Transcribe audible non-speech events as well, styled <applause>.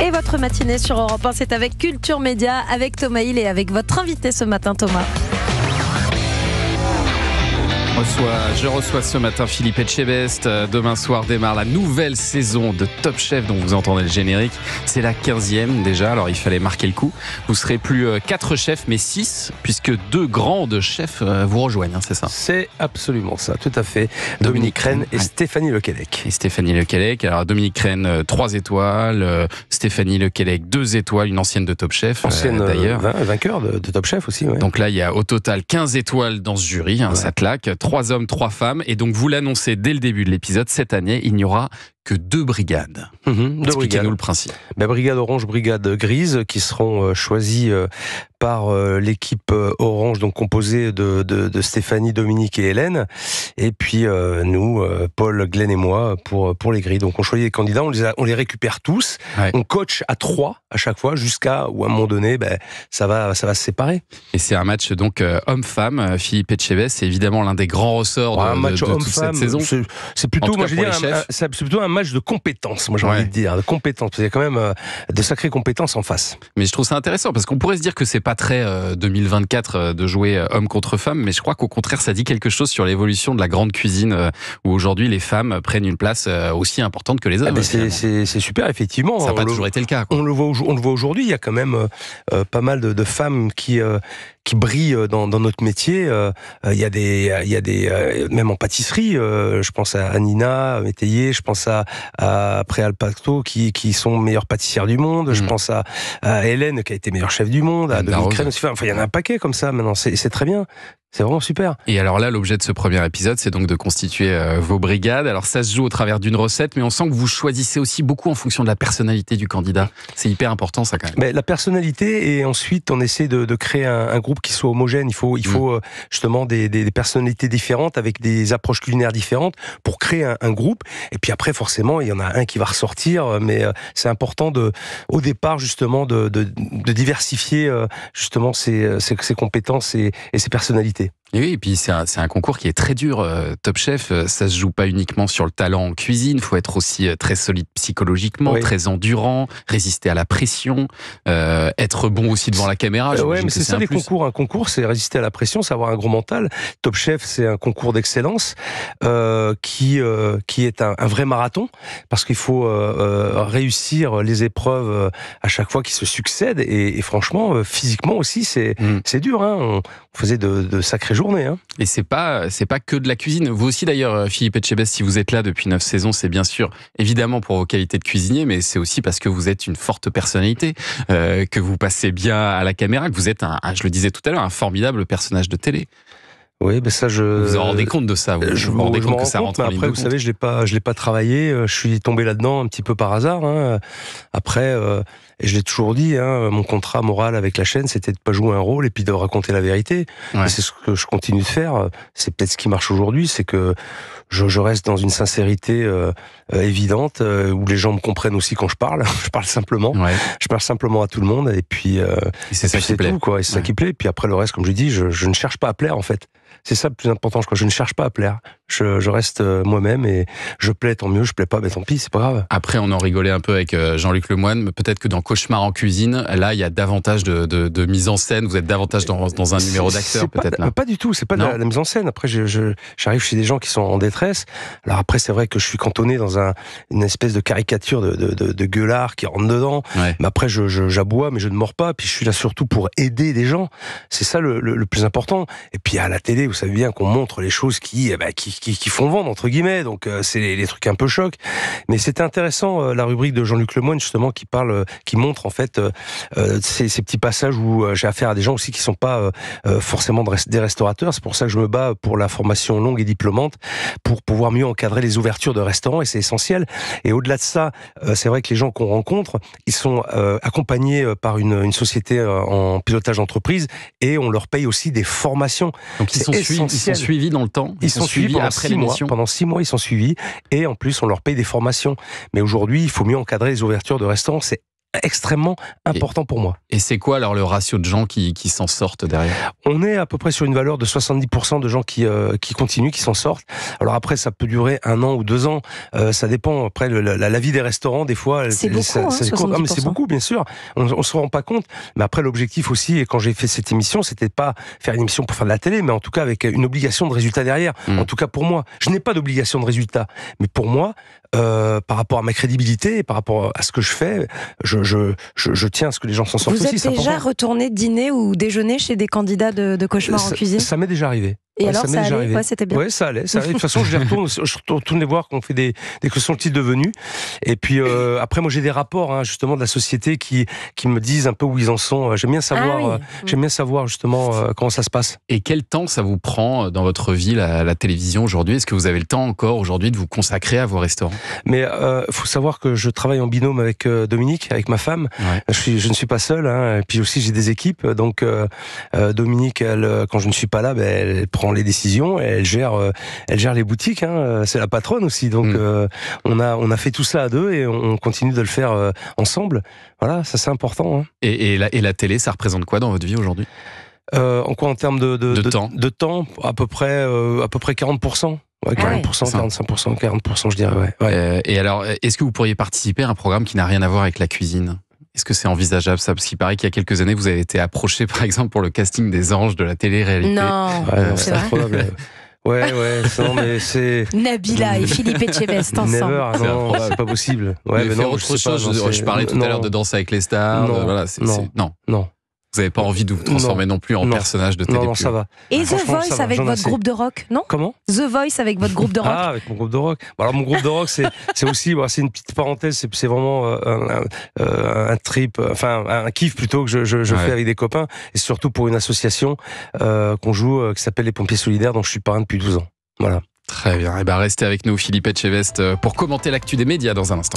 Et votre matinée sur Europe 1, c'est avec Culture Média, avec Thomas Hill et avec votre invité ce matin, Thomas je reçois ce matin Philippe Etchebest. Euh, demain soir démarre la nouvelle saison de Top Chef dont vous entendez le générique. C'est la 15e déjà, alors il fallait marquer le coup. Vous serez plus euh, quatre chefs mais six, puisque deux grandes chefs euh, vous rejoignent, hein, c'est ça C'est absolument ça, tout à fait. Dominique, Rennes et Stéphanie Lequelec. Et Stéphanie Lequelec, alors Dominique Rennes 3 étoiles, Stéphanie Lequelec 2 étoiles, une ancienne de Top Chef ancienne d'ailleurs. Vainqueur de, Top Chef aussi. Donc là il y a au total 15 étoiles dans ce jury, hein, te ça Trois hommes, trois femmes. Et donc, vous l'annoncez dès le début de l'épisode, cette année, il n'y aura que deux brigades. Mhm, Expliquez-nous le principe. brigade orange, brigade grise, qui seront euh, choisies euh, par euh, l'équipe orange, donc composée de, de, Stéphanie, Dominique et Hélène, et puis nous, Paul, Glenn et moi, pour, pour les grilles. Donc on choisit les candidats, on les, on les récupère tous, on coach à trois à chaque fois, jusqu'à où à un moment donné, ben, ça, va, ça va se séparer. Et c'est un match donc homme-femme, Philippe Etchebest, c'est évidemment l'un des grands ressorts de, toute cette saison. C'est plutôt, un match... plutôt match de compétences, moi j'ai envie de dire, de compétences, parce qu'il y a quand même euh, de sacrées compétences en face. Mais je trouve ça intéressant, parce qu'on pourrait se dire que c'est pas très 2024 euh, euh, de jouer homme contre femme, mais je crois qu'au contraire, ça dit quelque chose sur l'évolution de la grande cuisine, où aujourd'hui les femmes prennent une place aussi importante que les ah, hommes. Hein, c'est super, effectivement. Ça n'a pas toujours été le cas. On le voit, voit aujourd'hui, il y a quand même pas mal de, femmes qui qui brillent dans, notre métier. Il y a des, il y a des, même en pâtisserie. je pense à Nina Métayer, je pense à euh, après Alpato qui, qui sont meilleurs pâtissières du monde. Je mm. pense à, Hélène qui a été meilleure chef du monde, à il y en a un paquet comme ça maintenant. C'est très bien. C'est vraiment super. Et alors là, l'objet de ce premier épisode, c'est donc de constituer euh, vos brigades. Alors ça se joue au travers d'une recette, mais on sent que vous choisissez aussi beaucoup en fonction de la personnalité du candidat. C'est hyper important ça quand même. Mais la personnalité et ensuite on essaie de, créer un, groupe qui soit homogène. Il faut, il mm. faut euh, justement des, personnalités différentes avec des approches culinaires différentes pour créer un, groupe. Et puis après, forcément, il y en a un qui va ressortir, euh, mais c'est important de, au départ justement de, diversifier justement ses, ses, compétences et, et ses personnalités activité et oui, et puis c'est un, concours qui est très dur. Euh, Top Chef, euh, ça se joue pas uniquement sur le talent en cuisine. Il faut être aussi euh, très solide psychologiquement, très endurant, résister à la pression, être bon aussi devant la caméra. mais c'est ça les concours. Un concours, c'est résister à la pression, c'est avoir un gros mental. Top Chef, c'est un concours d'excellence qui qui est un, vrai marathon parce qu'il faut réussir les épreuves à chaque fois qui se succèdent. Et, franchement, physiquement aussi, c'est mm. c'est dur. Hein. On, faisait de, de sacrés journée. Hein. Et c'est pas c'est pas que de la cuisine. Vous aussi d'ailleurs, euh, Philippe Etchebest, si vous êtes là depuis neuf saisons, c'est bien sûr évidemment pour vos qualités de cuisinier, mais c'est aussi parce que vous êtes une forte personnalité, euh, que vous passez bien à la caméra, que vous êtes, un je le disais tout à l'heure, un formidable personnage de télé. Oui, ben ça, je. Vous vous rendez compte de ça Vous, euh, je, vous, rendez compte que ça rentre mais Après, vous savez, je l'ai pas, je l'ai pas travaillé. Euh, je suis tombé là-dedans un petit peu par hasard. Hein. Après, euh, et je l'ai toujours dit, hein, mon contrat moral avec la chaîne, c'était de pas jouer un rôle et puis de raconter la vérité. Ouais. C'est ce que je continue de faire. C'est peut-être ce qui marche aujourd'hui, c'est que je, je, reste dans une sincérité évidente où les gens me comprennent aussi quand je parle. <laughs> je parle simplement. Je parle simplement à tout le monde et puis. c'est ça qui plaît. Et ça qui plaît. Et puis après le reste, comme je dis, je ne cherche pas à plaire en fait. C'est ça le plus important, je crois. Je ne cherche pas à plaire. Je, reste euh, moi-même et je plais, tant mieux. Je plais pas, mais tant pis, c'est pas grave. Après, on en rigolait un peu avec euh, Jean-Luc Lemoine. Peut-être que dans Cauchemar en cuisine, là, il y a davantage de, mise en scène. Vous êtes davantage dans, dans un numéro d'acteur, peut-être. Pas, pas, du tout. C'est pas de la, mise en scène. Après, j'arrive chez des gens qui sont en détresse. Alors après, c'est vrai que je suis cantonné dans une espèce de caricature de, gueulard qui rentre dedans. Mais après, j'aboie, mais je ne mords pas. Puis je suis là surtout pour aider des gens. C'est ça le, plus important. Et puis à la télé, vous savez bien qu'on montre les choses qui, eh ben, qui, qui, qui, font vendre, entre guillemets. Donc, euh, c'est les, trucs un peu choc. Mais c'est intéressant, euh, la rubrique de Jean-Luc Lemoyne, justement, qui parle, euh, qui montre, en fait, ces, ces, petits passages où j'ai affaire à des gens aussi qui ne sont pas forcément des restaurateurs. C'est pour ça que je me bats pour la formation longue et diplômante, pour pouvoir mieux encadrer les ouvertures de restaurants, et c'est essentiel. Et au-delà de ça, c'est vrai que les gens qu'on rencontre, ils sont accompagnés par une, une société en pilotage d'entreprise et on leur paye aussi des formations. Donc ils sont ils sont suivis dans le temps. Ils, sont, suivis, après six mois. Pendant six mois, ils sont suivis. Et en plus, on leur paye des formations. Mais aujourd'hui, il faut mieux encadrer les ouvertures de restaurants. C'est extrêmement important pour moi. Et c'est quoi alors le ratio de gens qui, qui s'en sortent derrière On est à peu près sur une valeur de 70% de gens qui, euh, qui continuent, qui s'en sortent. Alors après, ça peut durer un an ou deux ans, euh, ça dépend. Après, la, vie des restaurants, des fois, c'est beaucoup, hein, ah, mais c'est beaucoup, bien sûr. On, ne se rend pas compte. Mais après, l'objectif aussi, et quand j'ai fait cette émission, c'était pas faire une émission pour faire de la télé, mais en tout cas avec une obligation de résultat derrière. Hmm. En tout cas pour moi, je n'ai pas d'obligation de résultat, mais pour moi, euh, par rapport à ma crédibilité, par rapport à ce que je fais, je, je, je, tiens à ce que les gens s'en sortent aussi. Vous êtes déjà retourné dîner ou déjeuner chez des candidats de, de cauchemar en cuisine Ça m'est déjà arrivé. Et alors, ça, allait, ouais, c'était bien. Oui, ça allait, De toute façon, je les retourne, je retourne les voir quand on fait des, des que sont-ils devenus. Et puis, euh, après, moi, j'ai des rapports, hein, justement, de la société qui, qui me disent un peu où ils en sont. Euh, j'aime bien ah savoir, euh, mm. j'aime bien savoir, justement, comment ça se passe. Et quel temps ça vous prend dans votre vie, la, la télévision aujourd'hui? Est-ce que vous avez le temps encore aujourd'hui de vous consacrer à vos restaurants? Mais, il faut savoir que je travaille en binôme avec Dominique, avec ma femme. Je, suis, je ne suis pas seul, hein, Et puis aussi, j'ai des équipes. Donc, Dominique, elle, quand je ne suis pas là, ben, elle prend les décisions elle gère, euh, elle gère les boutiques. Hein. Euh, c'est la patronne aussi, donc mm. euh, on a on a fait tout ça à deux et on continue de le faire ensemble. Voilà, ça c'est important. Hein. Et, la, et la télé, ça représente quoi dans votre vie aujourd'hui En quoi en termes de, temps De temps, à peu près à peu près 40 40%, 45%, 40%, je dirais. ouais. et alors, est-ce que vous pourriez participer à un programme qui n'a rien à voir avec la cuisine est-ce que c'est envisageable ça Parce qu'il paraît qu'il y a quelques années, vous avez été approché, par exemple, pour le casting des anges de la télé-réalité. Non, ouais, c'est incroyable. Ouais, ouais, <laughs> non, mais c'est. Nabila et Philippe Etchebest ensemble. Never, non, c'est pas possible. Ouais, mais, non, autre chose, je, parlais tout à l'heure de danse avec les stars. non, euh, non. Vous n'avez pas envie de vous transformer non, plus en personnage de télé. Non, ça va. Et The Voice avec votre groupe de rock, non Comment The Voice avec votre groupe de rock. Ah, avec mon groupe de rock. alors mon groupe de rock, c'est <laughs> aussi, c'est une petite parenthèse. C'est vraiment euh, euh, un, trip, enfin un kiff plutôt que je, fais avec des copains et surtout pour une association euh, qu'on joue qui s'appelle les Pompiers Solidaires, dont je suis parrain depuis 12 ans. Voilà. Très bien. Et eh bien restez avec nous, Philippe Etchevest, pour commenter l'actu des médias dans un instant.